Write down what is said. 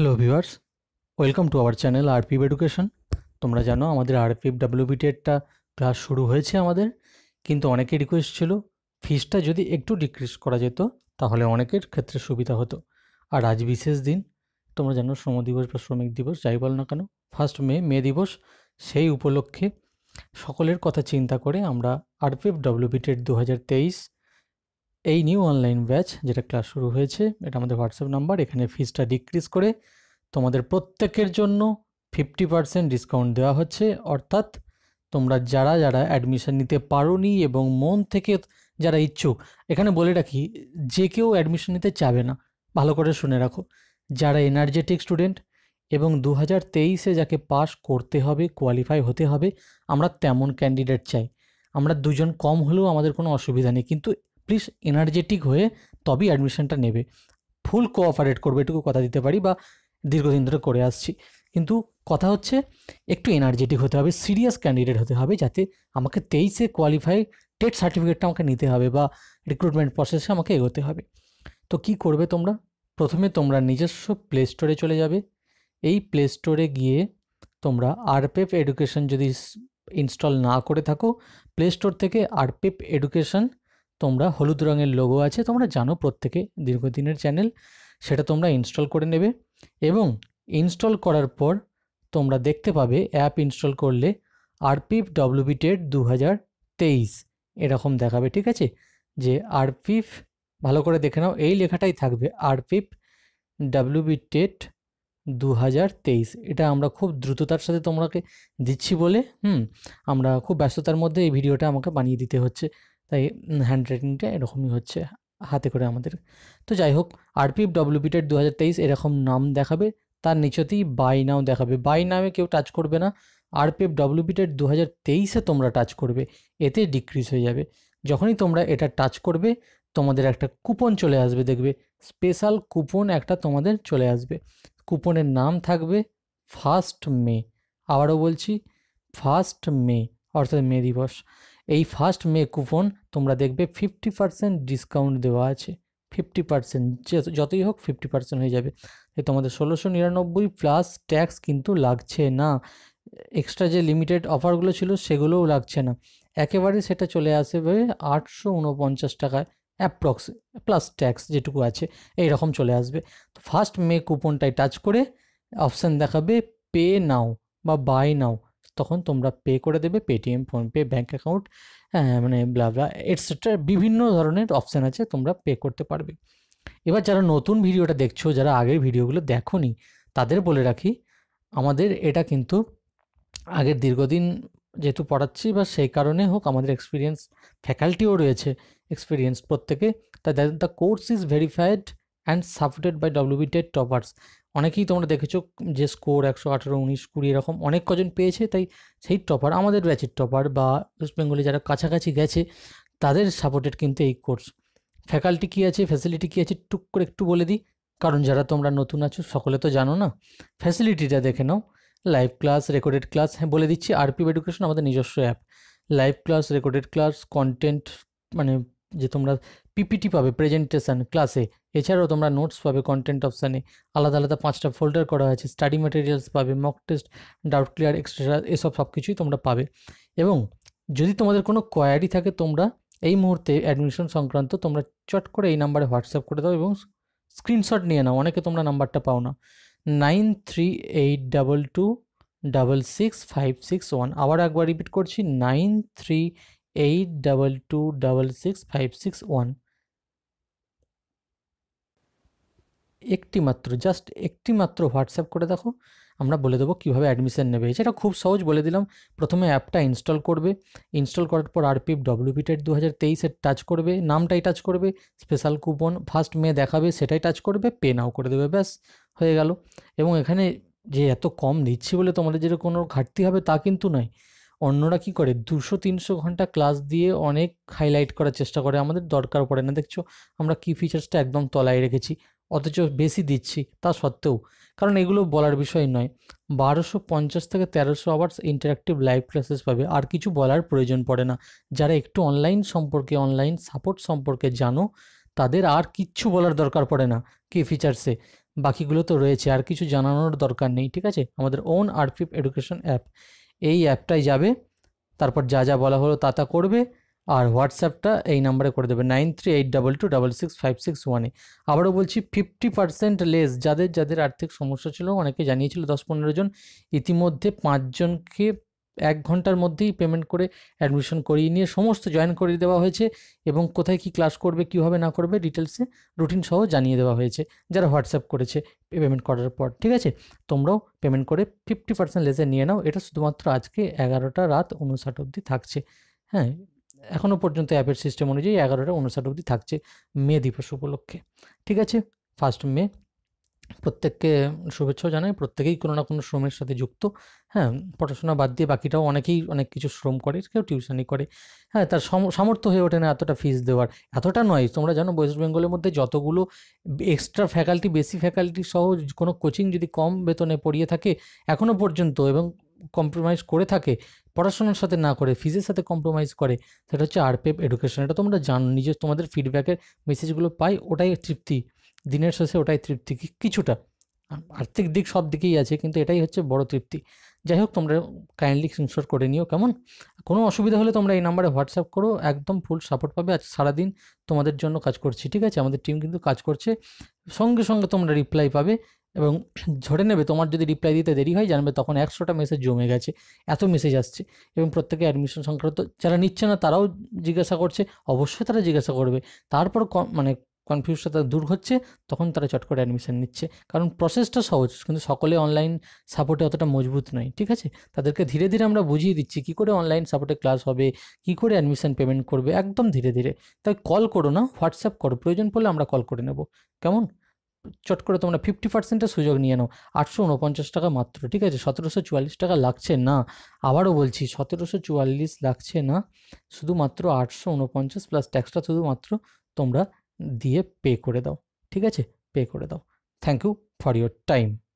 hello viewers welcome to our channel আরপিব education তোমরা জানো আমাদের আরপিএফ ডাব্লিউবিটেডটা ক্লাস শুরু হয়েছে আমাদের কিন্তু অনেকে রিকোয়েস্ট ছিল ফিসটা যদি একটু ডিক্রিজ করা যেত তাহলে অনেকের ক্ষেত্রে সুবিধা হতো আর আজ বিশেষ দিন তোমরা জানো শ্রম দিবস বা শ্রমিক দিবস যাই বল না কেন ফার্স্ট মে মে দিবস সেই উপলক্ষে সকলের কথা চিন্তা করে আমরা আরপিএফ ডাব্লিউবিটেড e দু হাজার তেইশ এই নিউ অনলাইন ব্যাচ যেটা ক্লাস শুরু হয়েছে এটা আমাদের হোয়াটসঅ্যাপ নাম্বার এখানে ফিজটা ডিক্রিজ করে তোমাদের প্রত্যেকের জন্য ফিফটি পার্সেন্ট ডিসকাউন্ট দেওয়া হচ্ছে অর্থাৎ তোমরা যারা যারা অ্যাডমিশন নিতে পারোনি এবং মন থেকে যারা ইচ্ছুক এখানে বলে রাখি যে কেউ অ্যাডমিশন নিতে চাবে না ভালো করে শুনে রাখো যারা এনার্জেটিক স্টুডেন্ট এবং দু হাজার তেইশে যাকে পাস করতে হবে কোয়ালিফাই হতে হবে আমরা তেমন ক্যান্ডিডেট চাই আমরা দুজন কম হলেও আমাদের কোনো অসুবিধা নেই কিন্তু প্লিজ এনার্জেটিক হয়ে তবেই অ্যাডমিশনটা নেবে ফুল কোঅপারেট করবে এটুকু কথা দিতে পারি বা দীর্ঘদিন ধরে করে আসছি কিন্তু কথা হচ্ছে একটু এনার্জেটিক হতে হবে সিরিয়াস ক্যান্ডিডেট হতে হবে যাতে আমাকে তেইশে কোয়ালিফাই টেট সার্টিফিকেটটা আমাকে নিতে হবে বা রিক্রুটমেন্ট প্রসেসে আমাকে এগোতে হবে তো কি করবে তোমরা প্রথমে তোমরা নিজস্ব প্লে স্টোরে চলে যাবে এই প্লে স্টোরে গিয়ে তোমরা আরপেপ এডুকেশন e যদি ইনস্টল না করে থাকো প্লে স্টোর থেকে আরপেপ এডুকেশন তোমরা হলুদ রঙের লোগো আছে তোমরা জানো প্রত্যেকে দীর্ঘদিনের চ্যানেল সেটা তোমরা ইনস্টল করে নেবে এবং ইনস্টল করার পর তোমরা দেখতে পাবে অ্যাপ ইনস্টল করলে আরপিএফ বি টেড দু এরকম দেখাবে ঠিক আছে যে আরপিফ ভালো করে দেখে নাও এই লেখাটাই থাকবে আরপিএফ বি টেড দু এটা আমরা খুব দ্রুততার সাথে তোমাকে দিচ্ছি বলে হুম আমরা খুব ব্যস্ততার মধ্যে এই ভিডিওটা আমাকে বানিয়ে দিতে হচ্ছে তাই হ্যান্ড রাইটিংটা এরকমই হচ্ছে হাতে করে আমাদের তো যাই হোক আরপিএফ ডব্লিউপিটেড দু হাজার তেইশ এরকম নাম দেখাবে তার নিচেতেই বাই নাও দেখাবে বাই নামে কেউ টাচ করবে না আরপিএফ ডব্লিউপিটেড দু হাজার তেইশে তোমরা টাচ করবে এতে ডিক্রিজ হয়ে যাবে যখনই তোমরা এটা টাচ করবে তোমাদের একটা কুপন চলে আসবে দেখবে স্পেশাল কুপন একটা তোমাদের চলে আসবে কুপনের নাম থাকবে ফার্স্ট মে আবারও বলছি ফার্স্ট মে অর্থাৎ মে দিবস এই ফার্স্ট মে কুপন তোমরা দেখবে ফিফটি পারসেন্ট ডিসকাউন্ট দেওয়া আছে ফিফটি পারসেন্ট যতই হোক ফিফটি পারসেন্ট হয়ে যাবে তাই তোমাদের ষোলোশো নিরানব্বই প্লাস ট্যাক্স কিন্তু লাগছে না এক্সট্রা যে লিমিটেড অফারগুলো ছিল সেগুলোও লাগছে না একেবারে সেটা চলে আসবে আটশো উনপঞ্চাশ টাকায় অ্যাপ্রক্স প্লাস ট্যাক্স যেটুকু আছে এই রকম চলে আসবে তো ফার্স্ট মে কুপনটাই টাচ করে অপশান দেখাবে পে নাও বা বাই নাও তখন তোমরা পে করে দেবে পেটিএম ফোনপে ব্যাঙ্ক অ্যাকাউন্ট মানে ব্লাবলা এটসেট্রা বিভিন্ন ধরনের অপশান আছে তোমরা পে করতে পারবে এবার যারা নতুন ভিডিওটা দেখছো যারা আগের ভিডিওগুলো দেখো তাদের বলে রাখি আমাদের এটা কিন্তু আগের দীর্ঘদিন যেহেতু পড়াচ্ছি বা সেই কারণে হোক আমাদের এক্সপিরিয়েন্স ফ্যাকাল্টিও রয়েছে এক্সপিরিয়েন্স প্রত্যেকে তাই the course is verified and supported by WB toppers অনেকেই তোমরা দেখেছো যে স্কোর একশো আঠেরো উনিশ কুড়ি এরকম অনেক কজন পেয়েছে তাই সেই টপার আমাদের ব্যাচের টপার বা ওয়েস্ট বেঙ্গলে যারা কাছাকাছি গেছে তাদের সাপোর্টেড কিন্তু এই কোর্স ফ্যাকাল্টি কী আছে ফ্যাসিলিটি কী আছে টুক করে একটু বলে দিই কারণ যারা তোমরা নতুন আছো সকলে তো জানো না ফ্যাসিলিটিটা দেখে নাও লাইভ ক্লাস রেকর্ডেড ক্লাস হ্যাঁ বলে দিচ্ছি আরপিএফ এডুকেশন আমাদের নিজস্ব app live class recorded class content মানে যে তোমরা পিপিটি পাবে প্রেজেন্টেশন ক্লাসে এছাড়াও তোমরা নোটস পাবে কন্টেন্ট অপশানে আলাদা আলাদা পাঁচটা ফোল্ডার করা হয়েছে স্টাডি ম্যাটেরিয়ালস পাবে mock test doubt clear extra এসব সব কিছুই তোমরা পাবে এবং যদি তোমাদের কোনো কোয়ারি থাকে তোমরা এই মুহূর্তে অ্যাডমিশন সংক্রান্ত তোমরা চট করে এই নাম্বারে হোয়াটসঅ্যাপ করে দাও এবং স্ক্রিনশট নিয়ে নাও অনেকে তোমরা নাম্বারটা পাও না nine three eight double two double six five six one আবার একবার রিপিট করছি nine three eight double two double six five six one একটি মাত্র জাস্ট একটি মাত্র হোয়াটসঅ্যাপ করে দেখো আমরা বলে দেবো কীভাবে অ্যাডমিশান নেবে এটা খুব সহজ বলে দিলাম প্রথমে অ্যাপটা ইনস্টল করবে ইনস্টল করার পর আর ডব্লিউপি টেট দু হাজার তেইশের টাচ করবে নামটাই টাচ করবে স্পেশাল কুপন ফার্স্ট মে দেখাবে সেটাই টাচ করবে পে নাও করে দেবে ব্যাস হয়ে গেল এবং এখানে যে এত কম দিচ্ছি বলে তোমাদের যেটা কোনো ঘাটতি হবে তা কিন্তু নয় অন্যরা কি করে দুশো তিনশো ঘন্টা ক্লাস দিয়ে অনেক হাইলাইট করার চেষ্টা করে আমাদের দরকার পড়ে না দেখছো আমরা কি ফিচার্সটা একদম তলায় রেখেছি অথচ বেশি দিচ্ছি তা সত্ত্বেও কারণ এগুলো বলার বিষয় নয় বারোশো পঞ্চাশ থেকে তেরোশো আওয়ার্স ইন্টারাক্টিভ লাইভ ক্লাসেস পাবে আর কিছু বলার প্রয়োজন পড়ে না যারা একটু অনলাইন সম্পর্কে অনলাইন সাপোর্ট সম্পর্কে জানো তাদের আর কিচ্ছু বলার দরকার পড়ে না কি ফিচার্সে বাকিগুলো তো রয়েছে আর কিছু জানানোর দরকার নেই ঠিক আছে আমাদের ওন আর্টফিপ এডুকেশন অ্যাপ এই অ্যাপটাই যাবে তারপর যা যা বলা হলো তা তা করবে আর হোয়াটসঅ্যাপটা এই নাম্বারে করে দেবে nine three eight double two double six five six ওয়ানে আবারও বলছি ফিফটি পার্সেন্ট লেস যাদের যাদের আর্থিক সমস্যা ছিল অনেকে জানিয়েছিল দশ পনেরো জন ইতিমধ্যে পাঁচজনকে এক ঘন্টার মধ্যেই পেমেন্ট করে অ্যাডমিশন করিয়ে নিয়ে সমস্ত জয়েন করিয়ে দেওয়া হয়েছে এবং কোথায় কি ক্লাস করবে কীভাবে না করবে ডিটেলসে রুটিন সহ জানিয়ে দেওয়া হয়েছে যারা হোয়াটসঅ্যাপ করেছে পেমেন্ট করার পর ঠিক আছে তোমরাও পেমেন্ট করে ফিফটি পার্সেন্ট লেসে নিয়ে নাও এটা শুধুমাত্র আজকে এগারোটা রাত উনষাট অবধি থাকছে হ্যাঁ এখনও পর্যন্ত অ্যাপের সিস্টেম অনুযায়ী এগারোটা উনষাট অবধি থাকছে মে দিবস উপলক্ষে ঠিক আছে ফার্স্ট মে প্রত্যেককে শুভেচ্ছাও জানাই প্রত্যেকেই কোনো না কোনো শ্রমের সাথে যুক্ত হ্যাঁ পড়াশোনা বাদ দিয়ে বাকিটাও অনেকেই অনেক কিছু শ্রম করে কেউ টিউশনি করে হ্যাঁ তার সামর্থ্য হয়ে ওঠে না এতটা ফিস দেওয়ার এতটা নয় তোমরা জানো ওয়েস্ট বেঙ্গলের মধ্যে যতগুলো এক্সট্রা ফ্যাকাল্টি বেশি ফ্যাকাল্টি সহ কোনো কোচিং যদি কম বেতনে পড়িয়ে থাকে এখনও পর্যন্ত এবং কম্প্রোমাইজ করে থাকে পড়াশোনার সাথে না করে ফিজের সাথে কম্প্রোমাইজ করে সেটা হচ্ছে আরপেপ এডুকেশন এটা তোমরা জানো নিজের তোমাদের ফিডব্যাকের মেসেজগুলো পাই ওটাই তৃপ্তি দিনের শেষে ওটাই তৃপ্তি কিছুটা আর্থিক দিক সব দিকেই আছে কিন্তু এটাই হচ্ছে বড় তৃপ্তি যাই হোক তোমরা কাইন্ডলি স্ক্রিনশট করে নিও কেমন কোনো অসুবিধা হলে তোমরা এই নাম্বারে হোয়াটসঅ্যাপ করো একদম ফুল সাপোর্ট পাবে আজ সারাদিন তোমাদের জন্য কাজ করছি ঠিক আছে আমাদের টিম কিন্তু কাজ করছে সঙ্গে সঙ্গে তোমরা রিপ্লাই পাবে এবং ঝরে নেবে তোমার যদি রিপ্লাই দিতে দেরি হয় জানবে তখন একশোটা মেসেজ জমে গেছে এত মেসেজ আসছে এবং প্রত্যেকে অ্যাডমিশন সংক্রান্ত যারা নিচ্ছে না তারাও জিজ্ঞাসা করছে অবশ্যই তারা জিজ্ঞাসা করবে তারপর মানে কনফিউজটা দূর হচ্ছে তখন তারা চট করে অ্যাডমিশন নিচ্ছে কারণ প্রসেসটা সহজ কিন্তু সকলে অনলাইন সাপোর্টে অতটা মজবুত নয় ঠিক আছে তাদেরকে ধীরে ধীরে আমরা বুঝিয়ে দিচ্ছি কী করে অনলাইন সাপোর্টে ক্লাস হবে কী করে অ্যাডমিশন পেমেন্ট করবে একদম ধীরে ধীরে তাই কল করো না হোয়াটসঅ্যাপ করো প্রয়োজন পড়লে আমরা কল করে নেব কেমন চট করে তোমরা ফিফটি পার্সেন্টের সুযোগ নিয়ে নাও আটশো উনপঞ্চাশ টাকা মাত্র ঠিক আছে সতেরোশো চুয়াল্লিশ টাকা লাগছে না আবারও বলছি সতেরোশো চুয়াল্লিশ লাগছে না শুধুমাত্র আটশো উনপঞ্চাশ প্লাস ট্যাক্সটা শুধুমাত্র তোমরা দিয়ে পে করে দাও ঠিক আছে পে করে দাও thank you for your time